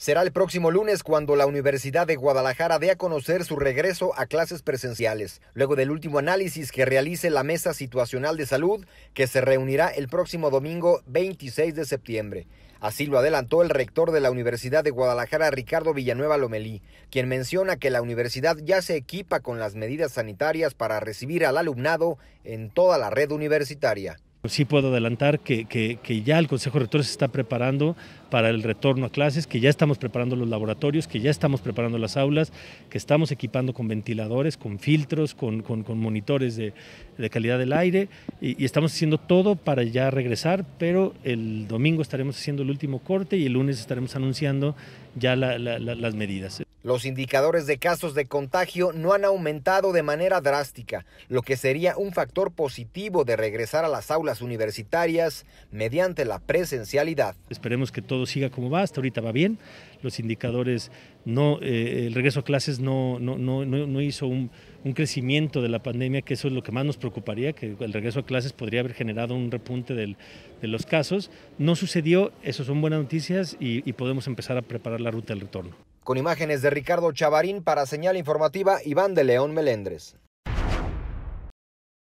Será el próximo lunes cuando la Universidad de Guadalajara dé a conocer su regreso a clases presenciales, luego del último análisis que realice la Mesa Situacional de Salud, que se reunirá el próximo domingo 26 de septiembre. Así lo adelantó el rector de la Universidad de Guadalajara, Ricardo Villanueva Lomelí, quien menciona que la universidad ya se equipa con las medidas sanitarias para recibir al alumnado en toda la red universitaria. Pues, sí puedo adelantar que, que, que, ya el Consejo Rector se está preparando para el retorno a clases, que ya estamos preparando los laboratorios, que ya estamos preparando las aulas, que estamos equipando con ventiladores, con filtros, con, con, con monitores de, de, calidad del aire y, estamos haciendo todo para ya regresar, pero el domingo estaremos haciendo el último corte y el lunes estaremos anunciando ya las medidas. Los indicadores de casos de contagio no han aumentado de manera drástica, lo que sería un factor positivo de regresar a las aulas las universitarias mediante la presencialidad. Esperemos que todo siga como va, hasta ahorita va bien, los indicadores no, eh, el regreso a clases no, no, hizo un, crecimiento de la pandemia, que eso es lo que más nos preocuparía, que el regreso a clases podría haber generado un repunte de los casos. No sucedió, eso son buenas noticias y, podemos empezar a preparar la ruta del retorno. Con imágenes de Ricardo Chavarín para Señal Informativa, Iván de León Melendres.